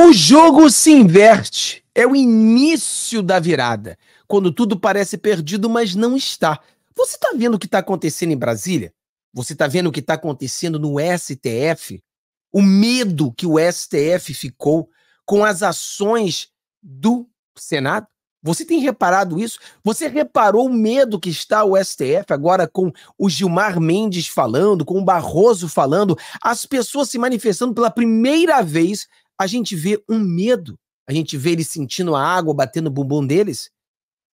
O jogo se inverte. É o início da virada, quando tudo parece perdido, mas não está. Você está vendo o que está acontecendo em Brasília? Você está vendo o que está acontecendo no STF? O medo que o STF ficou com as ações do Senado? Você tem reparado isso? Você reparou o medo que está o STF agora com o Gilmar Mendes falando, com o Barroso falando, as pessoas se manifestando pela primeira vez a gente vê um medo, a gente vê eles sentindo a água batendo no bumbum deles.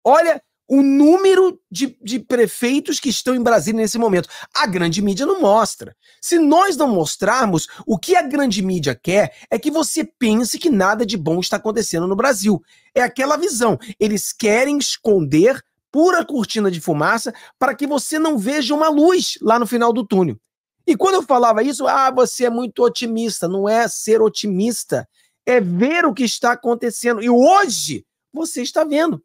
Olha o número de, de prefeitos que estão em Brasília nesse momento. A grande mídia não mostra. Se nós não mostrarmos, o que a grande mídia quer é que você pense que nada de bom está acontecendo no Brasil. É aquela visão. Eles querem esconder pura cortina de fumaça para que você não veja uma luz lá no final do túnel. E quando eu falava isso, ah, você é muito otimista. Não é ser otimista, é ver o que está acontecendo. E hoje você está vendo.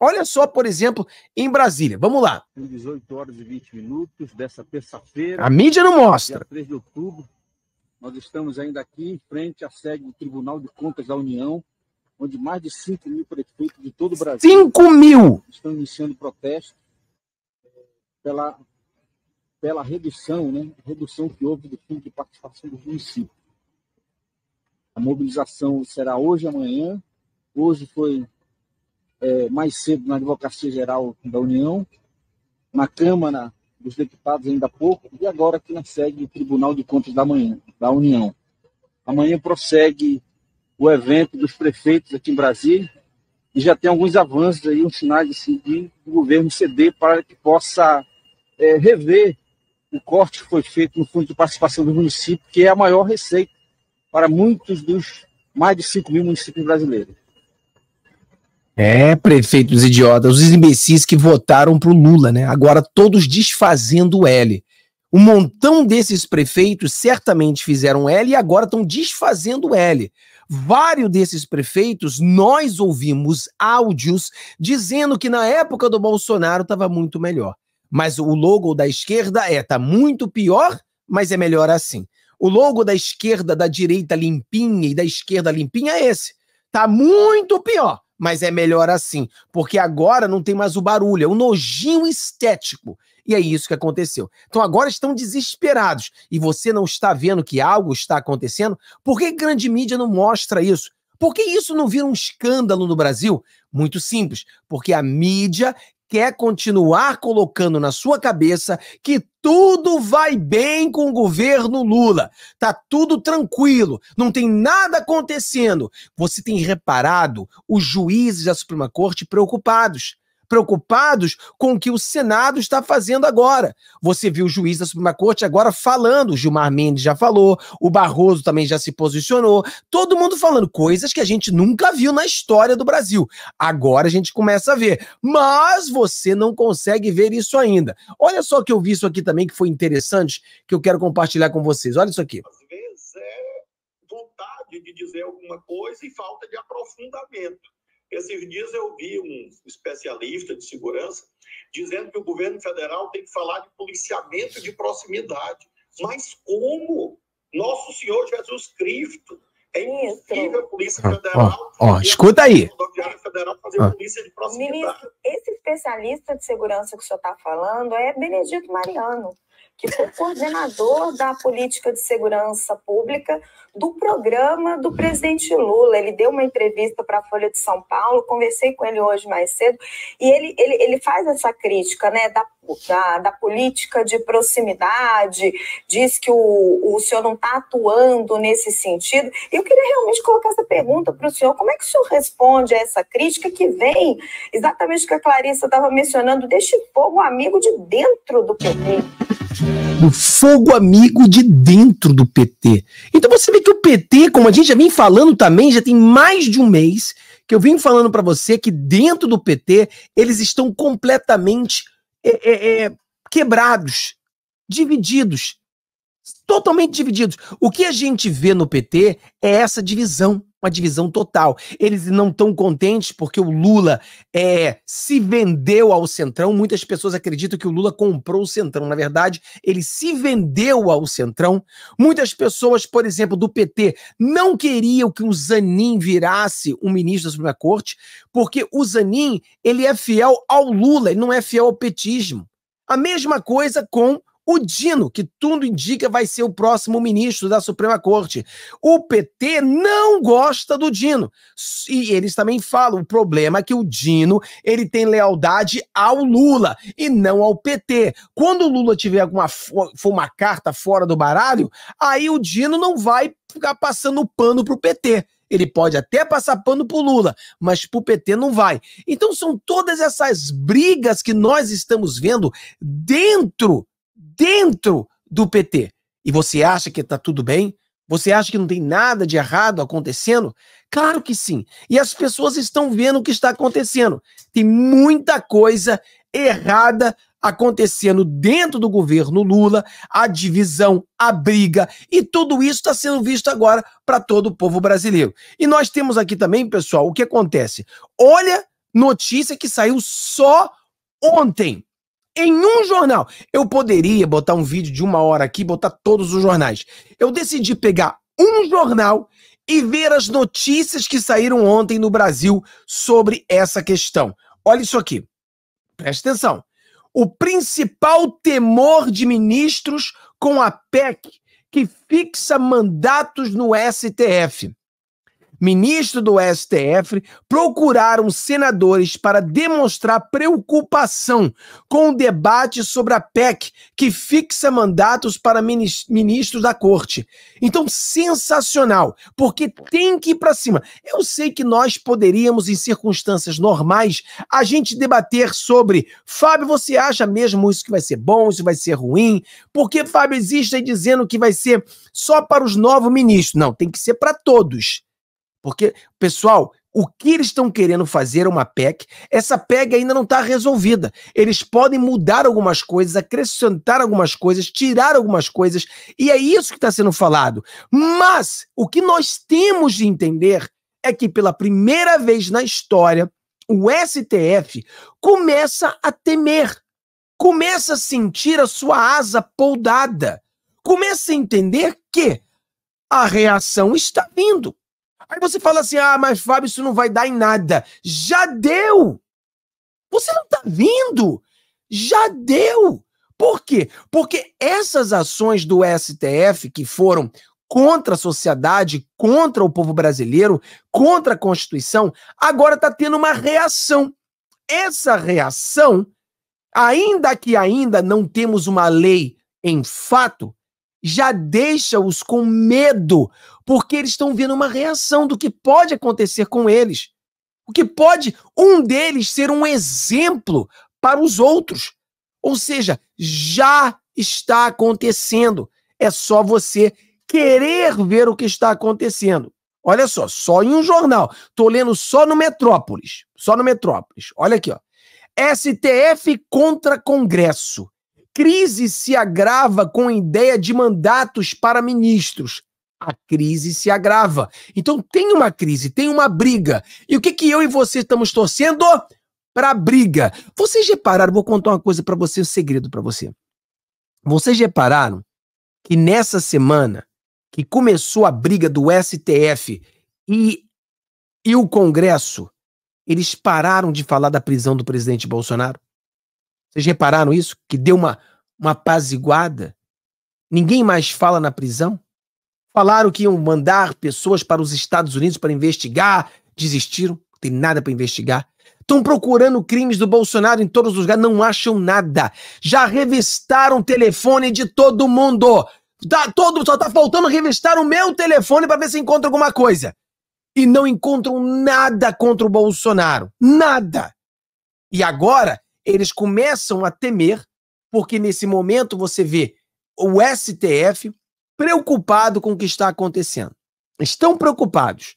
Olha só, por exemplo, em Brasília. Vamos lá. 18 horas e 20 minutos dessa terça-feira. A mídia não mostra. 3 de outubro, nós estamos ainda aqui em frente à sede do Tribunal de Contas da União, onde mais de 5 mil prefeitos de todo o Brasil 5 mil! estão iniciando protesto eh, pela pela redução, né, redução que houve do fundo de participação do município. A mobilização será hoje, amanhã. Hoje foi é, mais cedo na Advocacia Geral da União, na Câmara dos Deputados ainda há pouco, e agora aqui na sede do Tribunal de Contas da, manhã, da União. Amanhã prossegue o evento dos prefeitos aqui em Brasília, e já tem alguns avanços aí, um sinal de, assim, de o governo ceder para que possa é, rever um corte foi feito no fundo de participação do município, que é a maior receita para muitos dos mais de 5 mil municípios brasileiros. É, prefeitos idiotas, os imbecis que votaram para o Lula, né? Agora todos desfazendo o L. Um montão desses prefeitos certamente fizeram L e agora estão desfazendo L. Vários desses prefeitos, nós ouvimos áudios dizendo que na época do Bolsonaro estava muito melhor. Mas o logo da esquerda é, tá muito pior, mas é melhor assim. O logo da esquerda, da direita limpinha e da esquerda limpinha é esse. Tá muito pior, mas é melhor assim, porque agora não tem mais o barulho, é o nojinho estético. E é isso que aconteceu. Então agora estão desesperados e você não está vendo que algo está acontecendo? Por que grande mídia não mostra isso? Por que isso não vira um escândalo no Brasil? Muito simples, porque a mídia quer continuar colocando na sua cabeça que tudo vai bem com o governo Lula. Tá tudo tranquilo, não tem nada acontecendo. Você tem reparado os juízes da Suprema Corte preocupados preocupados com o que o Senado está fazendo agora. Você viu o juiz da Suprema Corte agora falando, o Gilmar Mendes já falou, o Barroso também já se posicionou, todo mundo falando coisas que a gente nunca viu na história do Brasil. Agora a gente começa a ver, mas você não consegue ver isso ainda. Olha só que eu vi isso aqui também que foi interessante, que eu quero compartilhar com vocês. Olha isso aqui. Às vezes é vontade de dizer alguma coisa e falta de aprofundamento esses dias eu vi um especialista de segurança dizendo que o governo federal tem que falar de policiamento de proximidade. Mas como? Nosso Senhor Jesus Cristo. É impossível a Polícia ah, Federal. Ó, ó, escuta aí. Ah. Ministro, esse especialista de segurança que o senhor está falando é Benedito Mariano que foi coordenador da política de segurança pública do programa do presidente Lula. Ele deu uma entrevista para a Folha de São Paulo, conversei com ele hoje mais cedo, e ele, ele, ele faz essa crítica né, da, da, da política de proximidade, diz que o, o senhor não está atuando nesse sentido. E eu queria realmente colocar essa pergunta para o senhor: como é que o senhor responde a essa crítica que vem exatamente o que a Clarissa estava mencionando, deste povo amigo de dentro do PT? do fogo amigo de dentro do PT. Então você vê que o PT, como a gente já vem falando também, já tem mais de um mês que eu vim falando para você que dentro do PT eles estão completamente é, é, é, quebrados, divididos, totalmente divididos. O que a gente vê no PT é essa divisão uma divisão total. Eles não estão contentes porque o Lula é, se vendeu ao Centrão. Muitas pessoas acreditam que o Lula comprou o Centrão. Na verdade, ele se vendeu ao Centrão. Muitas pessoas, por exemplo, do PT, não queriam que o Zanin virasse um ministro da Suprema Corte, porque o Zanin ele é fiel ao Lula, ele não é fiel ao petismo. A mesma coisa com o Dino, que tudo indica vai ser o próximo ministro da Suprema Corte. O PT não gosta do Dino. E eles também falam, o problema é que o Dino, ele tem lealdade ao Lula e não ao PT. Quando o Lula tiver alguma for uma carta fora do baralho, aí o Dino não vai ficar passando pano pro PT. Ele pode até passar pano pro Lula, mas pro PT não vai. Então são todas essas brigas que nós estamos vendo dentro dentro do PT. E você acha que está tudo bem? Você acha que não tem nada de errado acontecendo? Claro que sim. E as pessoas estão vendo o que está acontecendo. Tem muita coisa errada acontecendo dentro do governo Lula, a divisão, a briga, e tudo isso está sendo visto agora para todo o povo brasileiro. E nós temos aqui também, pessoal, o que acontece? Olha notícia que saiu só ontem em um jornal. Eu poderia botar um vídeo de uma hora aqui, botar todos os jornais. Eu decidi pegar um jornal e ver as notícias que saíram ontem no Brasil sobre essa questão. Olha isso aqui. Presta atenção. O principal temor de ministros com a PEC que fixa mandatos no STF ministro do STF, procuraram senadores para demonstrar preocupação com o debate sobre a PEC que fixa mandatos para ministros da corte. Então, sensacional, porque tem que ir para cima. Eu sei que nós poderíamos, em circunstâncias normais, a gente debater sobre, Fábio, você acha mesmo isso que vai ser bom, isso vai ser ruim? Porque Fábio existe aí dizendo que vai ser só para os novos ministros. Não, tem que ser para todos. Porque, pessoal, o que eles estão querendo fazer é uma PEC. Essa PEC ainda não está resolvida. Eles podem mudar algumas coisas, acrescentar algumas coisas, tirar algumas coisas, e é isso que está sendo falado. Mas o que nós temos de entender é que, pela primeira vez na história, o STF começa a temer, começa a sentir a sua asa podada, começa a entender que a reação está vindo. Aí você fala assim: ah, mas Fábio, isso não vai dar em nada. Já deu! Você não tá vendo? Já deu! Por quê? Porque essas ações do STF que foram contra a sociedade, contra o povo brasileiro, contra a Constituição, agora está tendo uma reação. Essa reação, ainda que ainda não temos uma lei em fato, já deixa-os com medo, porque eles estão vendo uma reação do que pode acontecer com eles. O que pode um deles ser um exemplo para os outros. Ou seja, já está acontecendo. É só você querer ver o que está acontecendo. Olha só, só em um jornal. Estou lendo só no Metrópolis. Só no Metrópolis. Olha aqui, ó. STF contra Congresso. Crise se agrava com ideia de mandatos para ministros a crise se agrava. Então tem uma crise, tem uma briga. E o que, que eu e você estamos torcendo? Para briga. Vocês repararam, vou contar uma coisa para você, um segredo para você. Vocês repararam que nessa semana que começou a briga do STF e, e o Congresso, eles pararam de falar da prisão do presidente Bolsonaro? Vocês repararam isso? Que deu uma, uma paziguada? Ninguém mais fala na prisão? Falaram que iam mandar pessoas para os Estados Unidos para investigar, desistiram, não tem nada para investigar. Estão procurando crimes do Bolsonaro em todos os lugares, não acham nada. Já revistaram o telefone de todo mundo. Tá, todo, só tá faltando revistar o meu telefone para ver se encontra alguma coisa. E não encontram nada contra o Bolsonaro. Nada. E agora eles começam a temer, porque nesse momento você vê o STF preocupado com o que está acontecendo. Estão preocupados.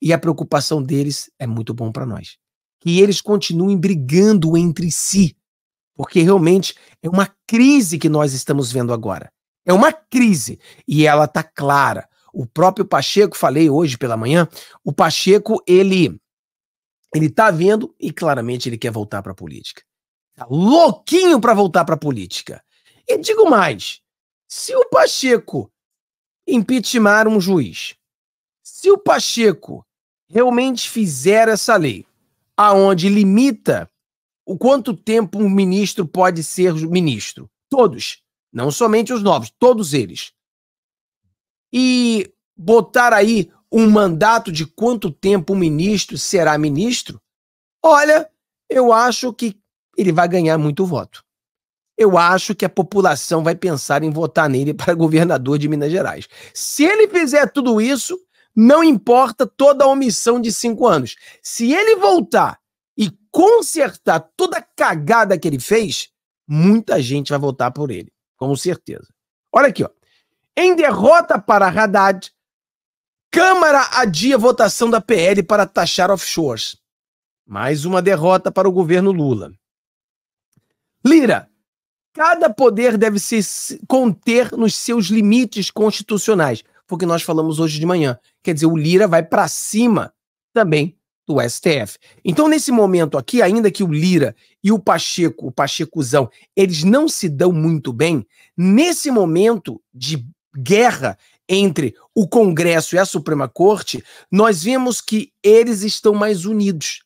E a preocupação deles é muito bom para nós. Que eles continuem brigando entre si, porque realmente é uma crise que nós estamos vendo agora. É uma crise e ela está clara. O próprio Pacheco, falei hoje pela manhã, o Pacheco, ele ele tá vendo e claramente ele quer voltar para a política. Tá louquinho para voltar para a política. E digo mais, se o Pacheco impeachmentar um juiz. Se o Pacheco realmente fizer essa lei, aonde limita o quanto tempo um ministro pode ser ministro, todos, não somente os novos, todos eles, e botar aí um mandato de quanto tempo o um ministro será ministro, olha, eu acho que ele vai ganhar muito voto eu acho que a população vai pensar em votar nele para governador de Minas Gerais. Se ele fizer tudo isso, não importa toda a omissão de cinco anos. Se ele voltar e consertar toda a cagada que ele fez, muita gente vai votar por ele, com certeza. Olha aqui, ó. Em derrota para Haddad, Câmara adia votação da PL para taxar offshores. Mais uma derrota para o governo Lula. Lira Cada poder deve se conter nos seus limites constitucionais. Foi o que nós falamos hoje de manhã. Quer dizer, o Lira vai para cima também do STF. Então, nesse momento aqui, ainda que o Lira e o Pacheco, o Pachecuzão, eles não se dão muito bem, nesse momento de guerra entre o Congresso e a Suprema Corte, nós vemos que eles estão mais unidos.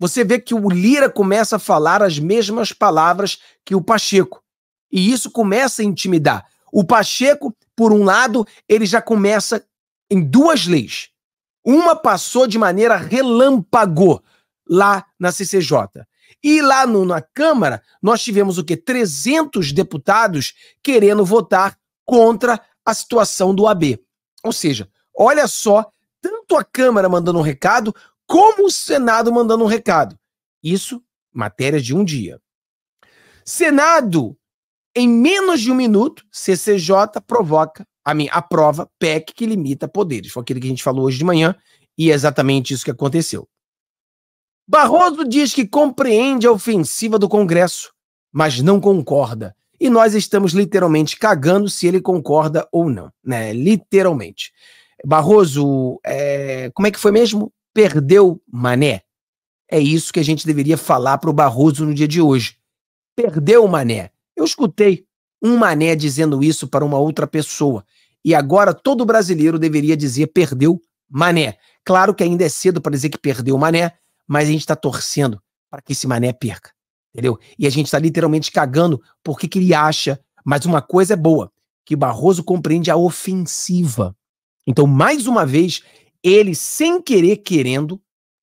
Você vê que o Lira começa a falar as mesmas palavras que o Pacheco. E isso começa a intimidar. O Pacheco, por um lado, ele já começa em duas leis. Uma passou de maneira relâmpago lá na CCJ. E lá no, na Câmara, nós tivemos o quê? 300 deputados querendo votar contra a situação do AB. Ou seja, olha só, tanto a Câmara mandando um recado, como o Senado mandando um recado. Isso, matéria de um dia. Senado em menos de um minuto, CCJ provoca a minha aprova PEC que limita poderes. Foi aquilo que a gente falou hoje de manhã e é exatamente isso que aconteceu. Barroso diz que compreende a ofensiva do Congresso, mas não concorda. E nós estamos literalmente cagando se ele concorda ou não, né? Literalmente. Barroso, é... como é que foi mesmo? Perdeu Mané. É isso que a gente deveria falar para o Barroso no dia de hoje. Perdeu Mané. Eu escutei um mané dizendo isso para uma outra pessoa. E agora todo brasileiro deveria dizer perdeu mané. Claro que ainda é cedo para dizer que perdeu mané, mas a gente está torcendo para que esse mané perca. Entendeu? E a gente está literalmente cagando porque que ele acha. Mas uma coisa é boa: que Barroso compreende a ofensiva. Então, mais uma vez, ele, sem querer, querendo,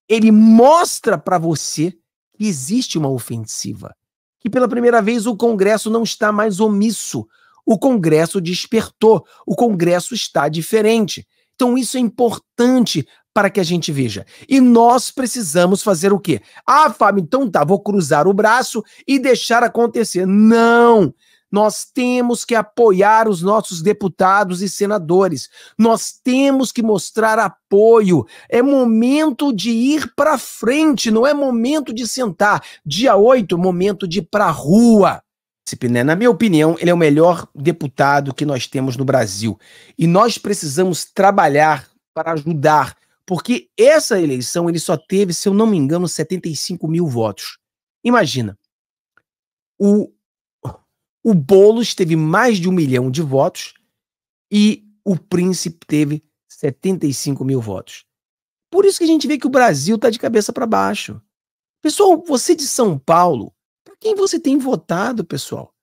ele mostra para você que existe uma ofensiva que pela primeira vez o Congresso não está mais omisso. O Congresso despertou, o Congresso está diferente. Então isso é importante para que a gente veja. E nós precisamos fazer o quê? Ah, Fábio, então tá, vou cruzar o braço e deixar acontecer. Não! Nós temos que apoiar os nossos deputados e senadores. Nós temos que mostrar apoio. É momento de ir para frente, não é momento de sentar. Dia 8, momento de ir para rua. na minha opinião, ele é o melhor deputado que nós temos no Brasil. E nós precisamos trabalhar para ajudar, porque essa eleição ele só teve, se eu não me engano, 75 mil votos. Imagina, o o Boulos teve mais de um milhão de votos e o Príncipe teve 75 mil votos. Por isso que a gente vê que o Brasil está de cabeça para baixo. Pessoal, você de São Paulo, para quem você tem votado, pessoal?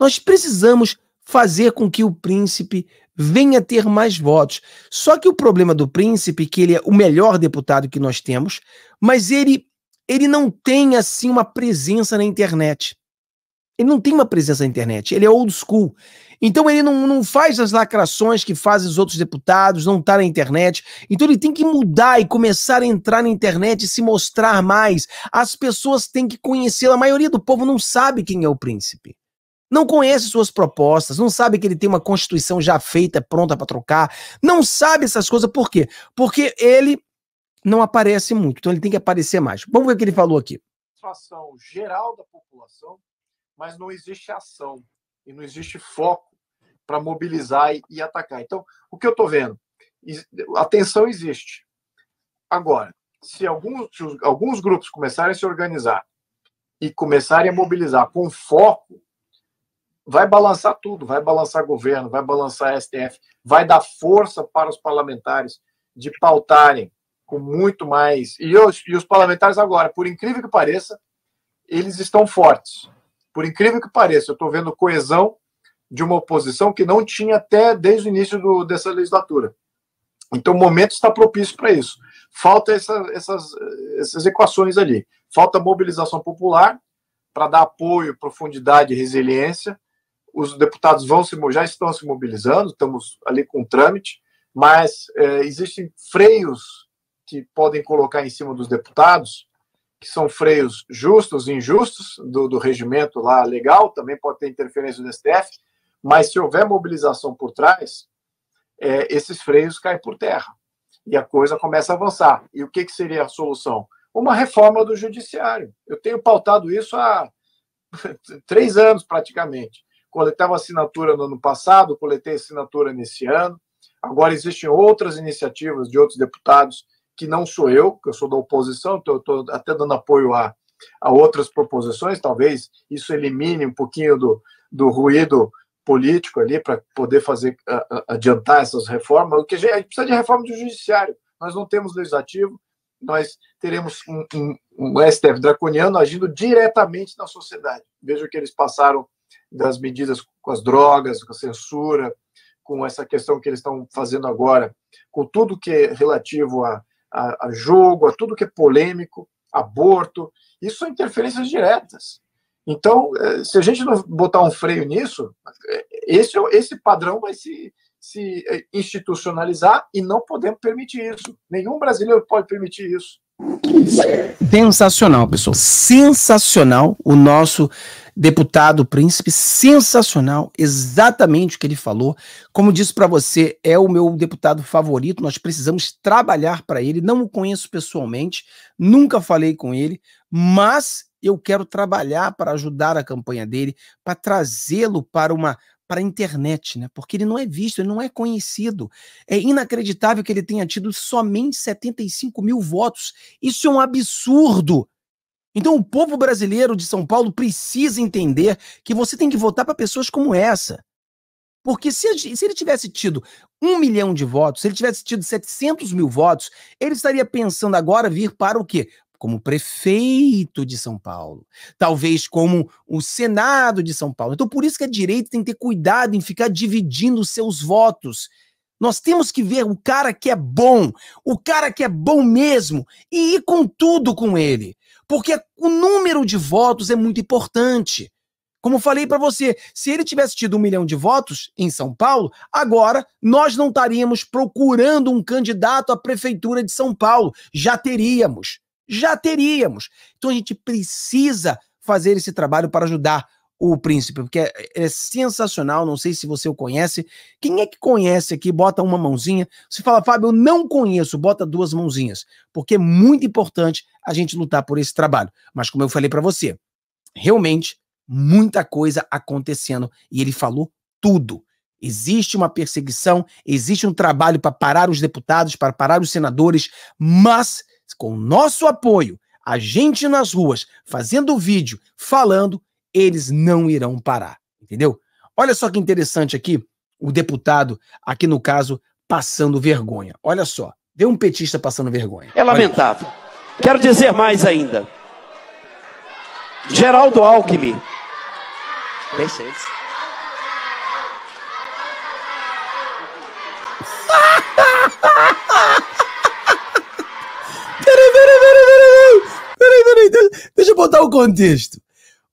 Nós precisamos fazer com que o príncipe venha ter mais votos. Só que o problema do príncipe, é que ele é o melhor deputado que nós temos, mas ele ele não tem assim uma presença na internet. Ele não tem uma presença na internet, ele é old school. Então ele não, não faz as lacrações que fazem os outros deputados, não tá na internet. Então ele tem que mudar e começar a entrar na internet e se mostrar mais. As pessoas têm que conhecê-lo. A maioria do povo não sabe quem é o príncipe. Não conhece suas propostas, não sabe que ele tem uma constituição já feita, pronta para trocar. Não sabe essas coisas. Por quê? Porque ele não aparece muito. Então ele tem que aparecer mais. Vamos ver o que ele falou aqui. Geral da população mas não existe ação e não existe foco para mobilizar e, e, atacar. Então, o que eu estou vendo? A tensão existe. Agora, se alguns, se alguns grupos começarem a se organizar e começarem a mobilizar com foco, vai balançar tudo, vai balançar governo, vai balançar STF, vai dar força para os parlamentares de pautarem com muito mais. E os, e os parlamentares agora, por incrível que pareça, eles estão fortes. Por incrível que pareça, eu estou vendo coesão de uma oposição que não tinha até desde o início do, dessa legislatura. Então, o momento está propício para isso. Falta essa, essas, essas equações ali. Falta mobilização popular para dar apoio, profundidade e resiliência. Os deputados vão se, já estão se mobilizando, estamos ali com o trâmite, mas é, existem freios que podem colocar em cima dos deputados que são freios justos e injustos do, do regimento lá legal, também pode ter interferência do STF, mas se houver mobilização por trás, é, esses freios caem por terra e a coisa começa a avançar. E o que, que seria a solução? Uma reforma do judiciário. Eu tenho pautado isso há três anos praticamente. uma assinatura no ano passado, coletei assinatura nesse ano. Agora existem outras iniciativas de outros deputados que não sou eu, que eu sou da oposição, então estou até dando apoio a, a outras proposições, talvez isso elimine um pouquinho do, do ruído político ali para poder fazer adiantar essas reformas. O que a gente precisa de reforma do judiciário. Nós não temos legislativo, nós teremos um, um, um STF draconiano agindo diretamente na sociedade. Veja o que eles passaram das medidas com as drogas, com a censura, com essa questão que eles estão fazendo agora, com tudo que é relativo a a, a jogo, a tudo que é polêmico, aborto. Isso são interferências diretas. Então, é, se a gente não botar um freio nisso, é, esse, é esse padrão vai se, se institucionalizar e não podemos permitir isso. Nenhum brasileiro pode permitir isso. Sensacional, pessoal. Sensacional o nosso deputado Príncipe. Sensacional, exatamente o que ele falou. Como disse para você, é o meu deputado favorito. Nós precisamos trabalhar para ele. Não o conheço pessoalmente, nunca falei com ele, mas eu quero trabalhar para ajudar a campanha dele, para trazê-lo para uma para a internet, né? Porque ele não é visto, ele não é conhecido. É inacreditável que ele tenha tido somente 75 mil votos. Isso é um absurdo. Então, o povo brasileiro de São Paulo precisa entender que você tem que votar para pessoas como essa. Porque se, se, ele tivesse tido um milhão de votos, se ele tivesse tido 700 mil votos, ele estaria pensando agora vir para o quê? como prefeito de São Paulo, talvez como o Senado de São Paulo. Então, por isso que a direita tem que ter cuidado em ficar dividindo os seus votos. Nós temos que ver o cara que é bom, o cara que é bom mesmo, e ir com tudo com ele. Porque o número de votos é muito importante. Como falei para você, se ele tivesse tido um milhão de votos em São Paulo, agora nós não estaríamos procurando um candidato à prefeitura de São Paulo. Já teríamos já teríamos. Então a gente precisa fazer esse trabalho para ajudar o príncipe, porque é, é, sensacional, não sei se você o conhece. Quem é que conhece aqui? Bota uma mãozinha. Se fala, Fábio, eu não conheço, bota duas mãozinhas, porque é muito importante a gente lutar por esse trabalho. Mas como eu falei para você, realmente muita coisa acontecendo e ele falou tudo. Existe uma perseguição, existe um trabalho para parar os deputados, para parar os senadores, mas com nosso apoio, a gente nas ruas, fazendo vídeo, falando, eles não irão parar, entendeu? Olha só que interessante aqui, o deputado, aqui no caso, passando vergonha. Olha só, vê um petista passando vergonha. É lamentável. Quero dizer mais ainda. Geraldo Alckmin. Deixa isso. botar o contexto.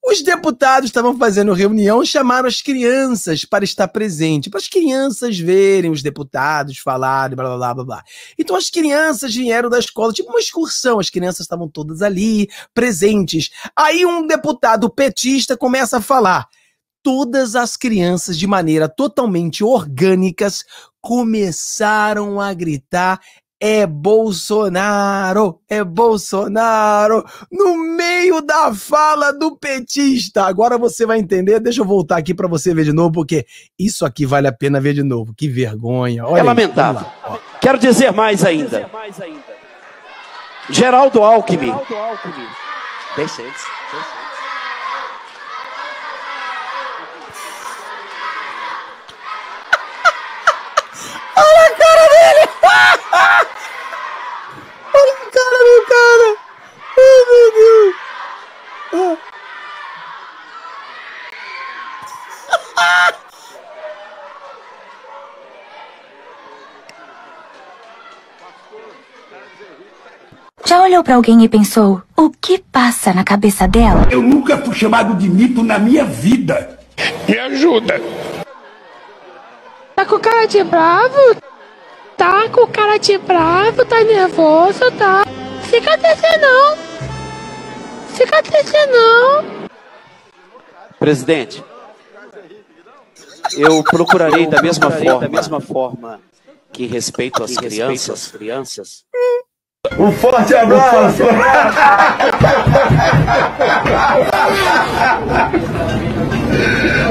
Os deputados estavam fazendo reunião e chamaram as crianças para estar presente, para as crianças verem os deputados falarem, blá, blá, blá, blá. Então as crianças vieram da escola, tipo uma excursão, as crianças estavam todas ali, presentes. Aí um deputado petista começa a falar. Todas as crianças, de maneira totalmente orgânicas, começaram a gritar é Bolsonaro, é Bolsonaro, no meio da fala do petista. Agora você vai entender. Deixa eu voltar aqui para você ver de novo, porque isso aqui vale a pena ver de novo. Que vergonha. Olha é lamentável. Aí, Quero dizer mais ainda. Dizer mais ainda. Geraldo Alckmin. Geraldo Alckmin. Deixa isso. Deixa isso. Olha a cara dele! Olha a cara do cara! Oh, meu Deus! Já olhou para alguém e pensou: o que passa na cabeça dela? Eu nunca fui chamado de mito na minha vida. Me ajuda! Tá com cara de bravo? Tá com cara de bravo? Tá nervoso? Tá? Fica triste não. Fica triste não. Presidente, eu procurarei, da, mesma forma, da mesma forma que respeito as crianças. crianças. Um forte abraço! Um forte abraço.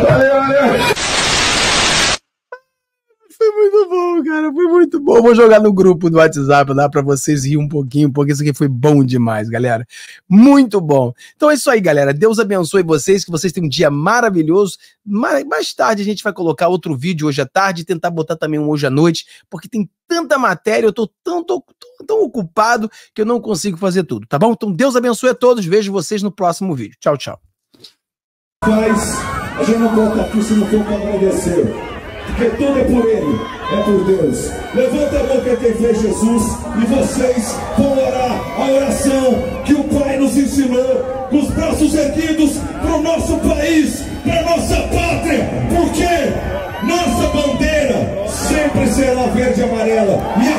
Valeu! foi muito bom. Vou jogar no grupo do WhatsApp lá para vocês rir um pouquinho, porque isso aqui foi bom demais, galera. Muito bom. Então é isso aí, galera. Deus abençoe vocês, que vocês tenham um dia maravilhoso. Mais tarde a gente vai colocar outro vídeo hoje à tarde, tentar botar também um hoje à noite, porque tem tanta matéria, eu tô tão, tô, tô, tão ocupado que eu não consigo fazer tudo, tá bom? Então Deus abençoe a todos. Vejo vocês no próximo vídeo. Tchau, tchau. Mas a gente não conta aqui se não for para agradecer porque tudo é por Ele, é por Deus. Levanta a boca quem vê Jesus e vocês vão orar a oração que o Pai nos ensinou, com os braços erguidos para o nosso país, para a nossa pátria, porque nossa bandeira sempre será verde e amarela. E